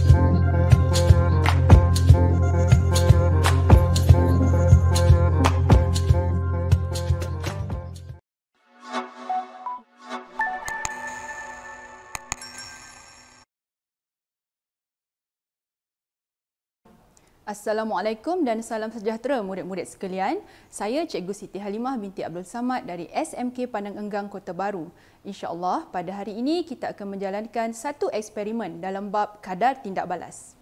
you. Assalamualaikum dan salam sejahtera murid-murid sekalian. Saya Cikgu Siti Halimah binti Abdul Samad dari SMK Pandang Enggang Kota Baru. InsyaAllah pada hari ini kita akan menjalankan satu eksperimen dalam bab kadar tindak balas.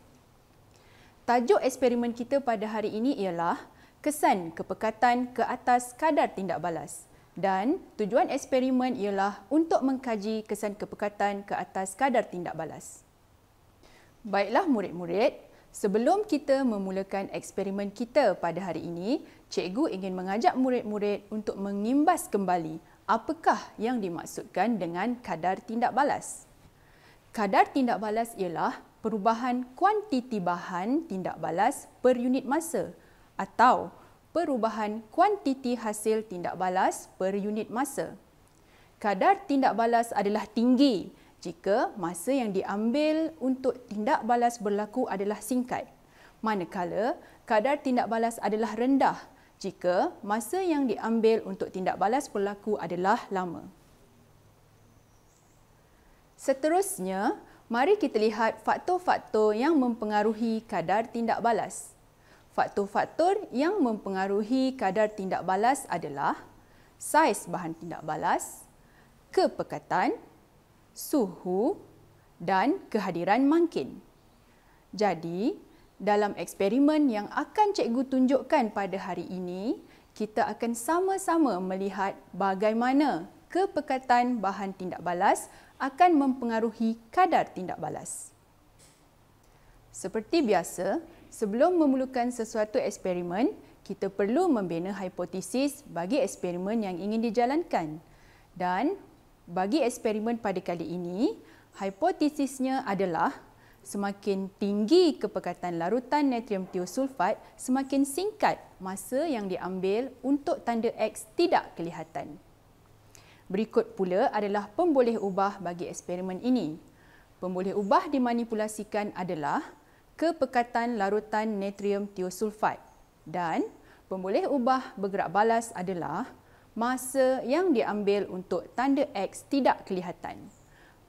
Tajuk eksperimen kita pada hari ini ialah kesan kepekatan ke atas kadar tindak balas. Dan tujuan eksperimen ialah untuk mengkaji kesan kepekatan ke atas kadar tindak balas. Baiklah murid-murid, Sebelum kita memulakan eksperimen kita pada hari ini, cikgu ingin mengajak murid-murid untuk mengimbas kembali apakah yang dimaksudkan dengan kadar tindak balas. Kadar tindak balas ialah perubahan kuantiti bahan tindak balas per unit masa atau perubahan kuantiti hasil tindak balas per unit masa. Kadar tindak balas adalah tinggi jika masa yang diambil untuk tindak balas berlaku adalah singkat. Manakala, kadar tindak balas adalah rendah jika masa yang diambil untuk tindak balas berlaku adalah lama. Seterusnya, mari kita lihat faktor-faktor yang mempengaruhi kadar tindak balas. Faktor-faktor yang mempengaruhi kadar tindak balas adalah saiz bahan tindak balas, kepekatan, suhu dan kehadiran mangkin. Jadi, dalam eksperimen yang akan cikgu tunjukkan pada hari ini, kita akan sama-sama melihat bagaimana kepekatan bahan tindak balas akan mempengaruhi kadar tindak balas. Seperti biasa, sebelum memulakan sesuatu eksperimen, kita perlu membina hipotesis bagi eksperimen yang ingin dijalankan. Dan bagi eksperimen pada kali ini, hipotesisnya adalah semakin tinggi kepekatan larutan natrium tiosulfat, semakin singkat masa yang diambil untuk tanda X tidak kelihatan. Berikut pula adalah pemboleh ubah bagi eksperimen ini. Pemboleh ubah dimanipulasikan adalah kepekatan larutan natrium tiosulfat dan pemboleh ubah bergerak balas adalah masa yang diambil untuk tanda X tidak kelihatan.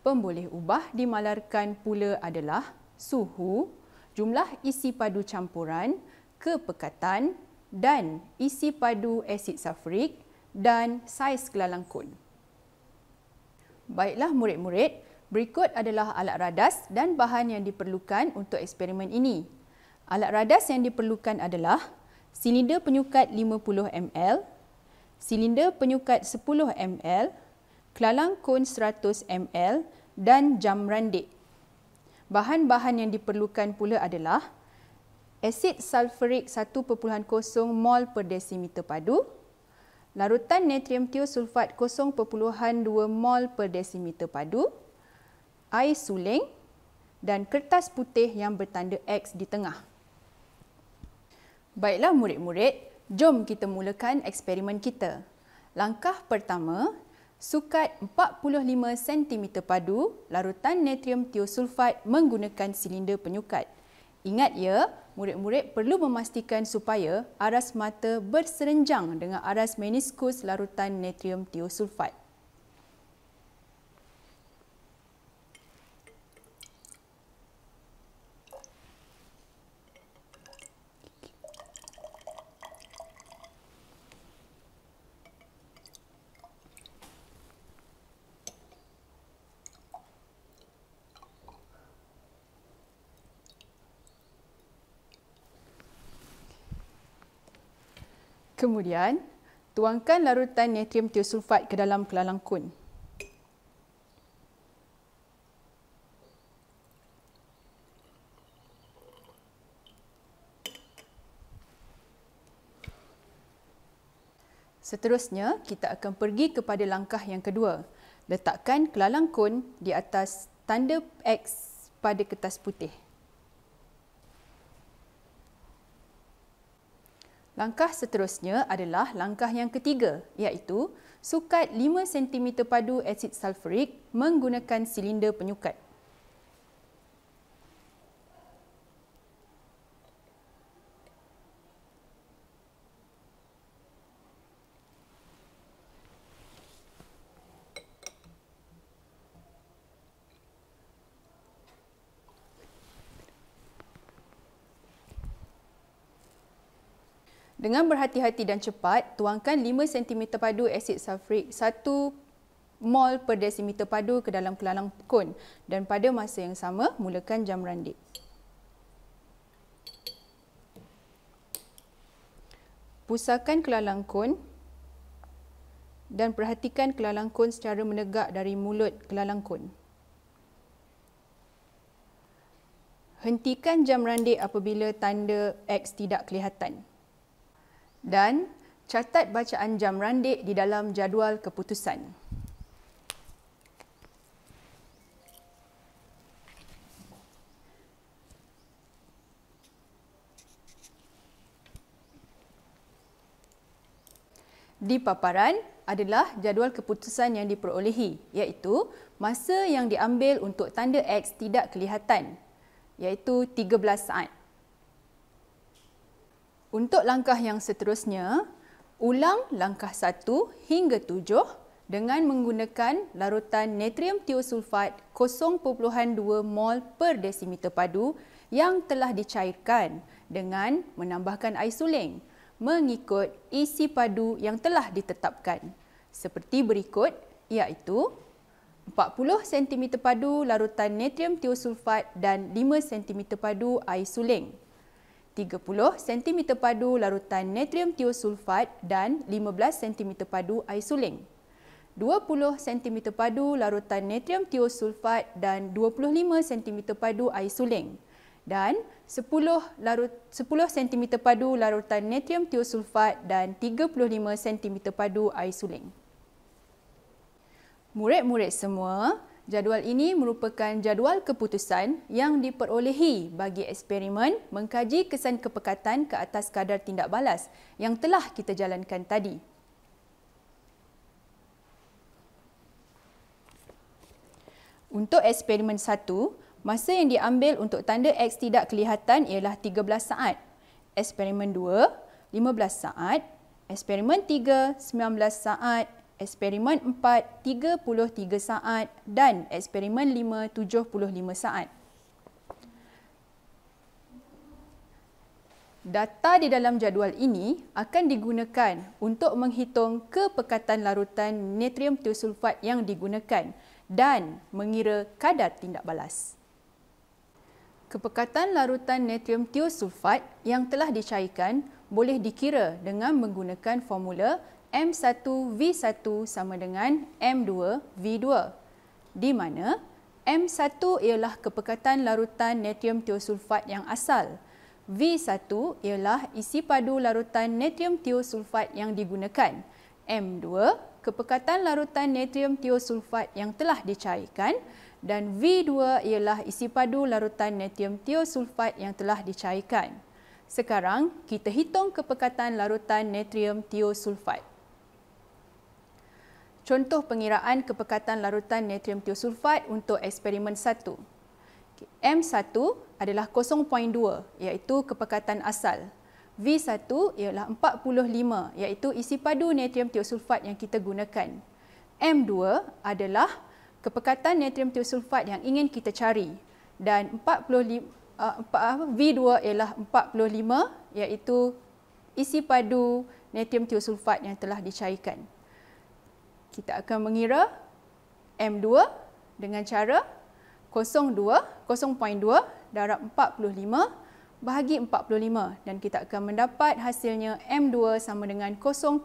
Pemboleh ubah dimalarkan pula adalah suhu, jumlah isi padu campuran, kepekatan dan isi padu asid safrik dan saiz kelalang kon. Baiklah murid-murid, berikut adalah alat radas dan bahan yang diperlukan untuk eksperimen ini. Alat radas yang diperlukan adalah silinder penyukat 50 ml, silinder penyukat 10ml, kelalang kon 100ml dan jam randik. Bahan-bahan yang diperlukan pula adalah asid sulfuric 1.0 mol per desimeter padu, larutan natrium tiosulfat 0.2 mol per desimeter padu, air suling dan kertas putih yang bertanda X di tengah. Baiklah murid-murid, Jom kita mulakan eksperimen kita. Langkah pertama, sukat 45 cm padu larutan natrium tiosulfat menggunakan silinder penyukat. Ingat ya, murid-murid perlu memastikan supaya aras mata berserenjang dengan aras meniskus larutan natrium tiosulfat. Kemudian, tuangkan larutan natrium tiosulfat ke dalam kelalang kun. Seterusnya, kita akan pergi kepada langkah yang kedua. Letakkan kelalang kun di atas tanda X pada kertas putih. Langkah seterusnya adalah langkah yang ketiga iaitu sukat 5 cm padu asid sulfurik menggunakan silinder penyukat. Dengan berhati-hati dan cepat, tuangkan 5 cm padu asid sulfurik 1 mol per desimeter padu ke dalam kelalang kon dan pada masa yang sama mulakan jam randik. Pusatkan kelalang kon dan perhatikan kelalang kon secara menegak dari mulut kelalang kon. Hentikan jam randik apabila tanda X tidak kelihatan dan catat bacaan jam randik di dalam jadual keputusan. Di paparan adalah jadual keputusan yang diperolehi iaitu masa yang diambil untuk tanda X tidak kelihatan iaitu 13 saat. Untuk langkah yang seterusnya, ulang langkah 1 hingga 7 dengan menggunakan larutan natrium tiosulfat 0.2 mol per desimeter padu yang telah dicairkan dengan menambahkan air suling mengikut isi padu yang telah ditetapkan seperti berikut iaitu 40 cm padu larutan natrium thiosulfat dan 5 cm padu air suling. 30 cm padu larutan natrium tiosulfat dan 15 cm padu air aisoling. 20 cm padu larutan natrium tiosulfat dan 25 cm padu air aisoling dan 10 larut 10 cm padu larutan natrium tiosulfat dan 35 cm padu air aisoling. Murid-murid semua, Jadual ini merupakan jadual keputusan yang diperolehi bagi eksperimen mengkaji kesan kepekatan ke atas kadar tindak balas yang telah kita jalankan tadi. Untuk eksperimen satu, masa yang diambil untuk tanda X tidak kelihatan ialah 13 saat. Eksperimen 2, 15 saat. Eksperimen 3, 19 saat eksperimen 4 33 saat dan eksperimen 5 75 saat. Data di dalam jadual ini akan digunakan untuk menghitung kepekatan larutan natrium tiosulfat yang digunakan dan mengira kadar tindak balas. Kepekatan larutan natrium tiosulfat yang telah dicairkan boleh dikira dengan menggunakan formula M1V1 sama dengan M2V2 di mana M1 ialah kepekatan larutan natrium tiosulfat yang asal. V1 ialah isi padu larutan natrium tiosulfat yang digunakan. M2 kepekatan larutan natrium tiosulfat yang telah dicairkan dan V2 ialah isi padu larutan natrium tiosulfat yang telah dicairkan. Sekarang kita hitung kepekatan larutan natrium tiosulfat contoh pengiraan kepekatan larutan natrium tiosulfat untuk eksperimen 1. M1 adalah 0.2 iaitu kepekatan asal. V1 ialah 45 iaitu isi padu natrium tiosulfat yang kita gunakan. M2 adalah kepekatan natrium tiosulfat yang ingin kita cari dan 45 eh, V2 ialah 45 iaitu isi padu natrium tiosulfat yang telah dicairkan kita akan mengira M2 dengan cara 0.2 darab 45 bahagi 45 dan kita akan mendapat hasilnya M2 sama dengan 0.2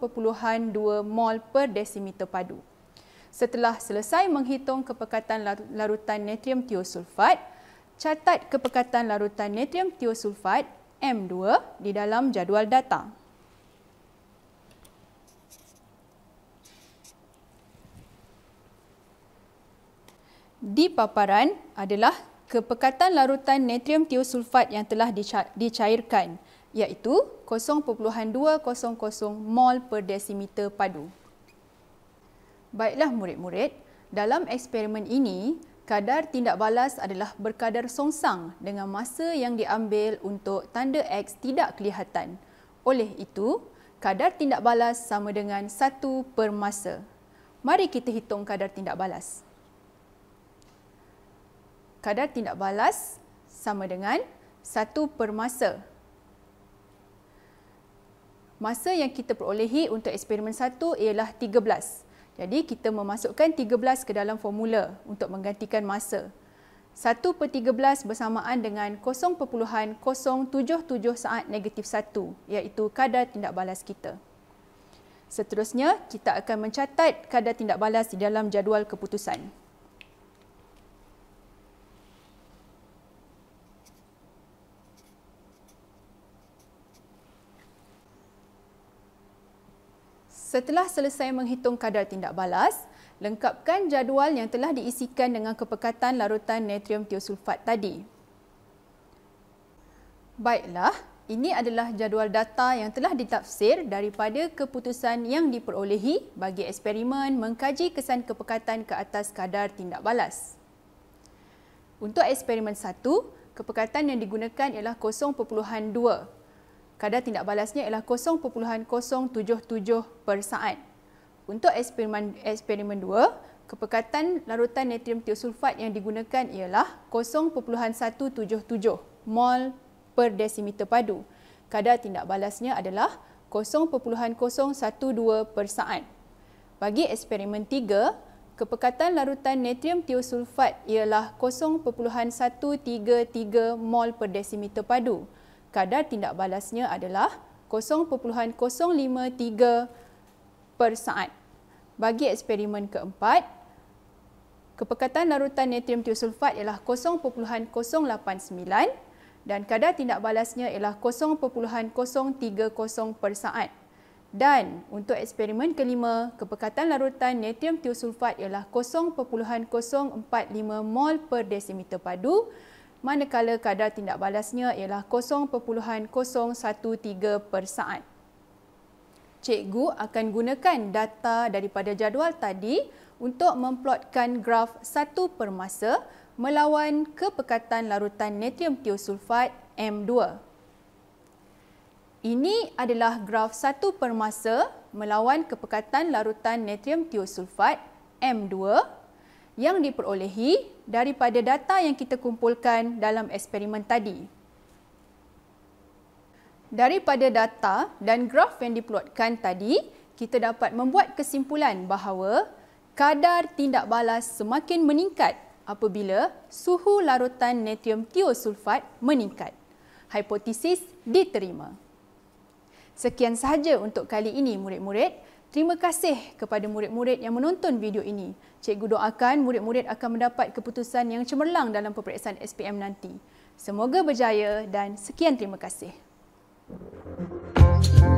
mol per desimeter padu. Setelah selesai menghitung kepekatan larutan natrium tiosulfat, catat kepekatan larutan natrium tiosulfat M2 di dalam jadual datang. di paparan adalah kepekatan larutan natrium tiosulfat yang telah dicairkan iaitu 0.200 mol per desimeter padu. Baiklah murid-murid, dalam eksperimen ini, kadar tindak balas adalah berkadar songsang dengan masa yang diambil untuk tanda X tidak kelihatan. Oleh itu, kadar tindak balas sama dengan 1 per masa. Mari kita hitung kadar tindak balas. 0.200 kadar tindak balas sama dengan 1 per masa. Masa yang kita perolehi untuk eksperimen 1 ialah 13. Jadi kita memasukkan 13 ke dalam formula untuk menggantikan masa. 1 per 13 bersamaan dengan 0.077 saat negatif 1 iaitu kadar tindak balas kita. Seterusnya, kita akan mencatat kadar tindak balas di dalam jadual keputusan. Setelah selesai menghitung kadar tindak balas, lengkapkan jadual yang telah diisikan dengan kepekatan larutan natrium tiosulfat tadi. Baiklah, ini adalah jadual data yang telah ditafsir daripada keputusan yang diperolehi bagi eksperimen mengkaji kesan kepekatan ke atas kadar tindak balas. Untuk eksperimen satu, kepekatan yang digunakan ialah 0.2 kadar tindak balasnya ialah 0.077 per saat. Untuk eksperimen eksperimen 2, kepekatan larutan natrium tiosulfat yang digunakan ialah 0.177 mol per desimeter padu. Kadar tindak balasnya adalah 0.012 per saat. Bagi eksperimen 3, kepekatan larutan natrium tiosulfat ialah 0.133 mol per desimeter padu kadar tindak balasnya adalah 0.053 per saat. Bagi eksperimen keempat, kepekatan larutan natrium tiosulfat ialah 0.089 dan kadar tindak balasnya ialah 0.030 per saat. Dan untuk eksperimen kelima, kepekatan larutan natrium tiosulfat ialah 0.045 mol per desimeter padu manakala kadar tindak balasnya ialah 0.013 per saat. Cikgu akan gunakan data daripada jadual tadi untuk memplotkan graf satu per permasa melawan kepekatan larutan natrium tiosulfat M2. Ini adalah graf satu per permasa melawan kepekatan larutan natrium tiosulfat M2 yang diperolehi daripada data yang kita kumpulkan dalam eksperimen tadi. Daripada data dan graf yang diplotkan tadi, kita dapat membuat kesimpulan bahawa kadar tindak balas semakin meningkat apabila suhu larutan natrium tiosulfat meningkat. Hipotesis diterima. Sekian sahaja untuk kali ini murid-murid. Terima kasih kepada murid-murid yang menonton video ini. Cikgu doakan murid-murid akan mendapat keputusan yang cemerlang dalam peperiksaan SPM nanti. Semoga berjaya dan sekian terima kasih. Thank you.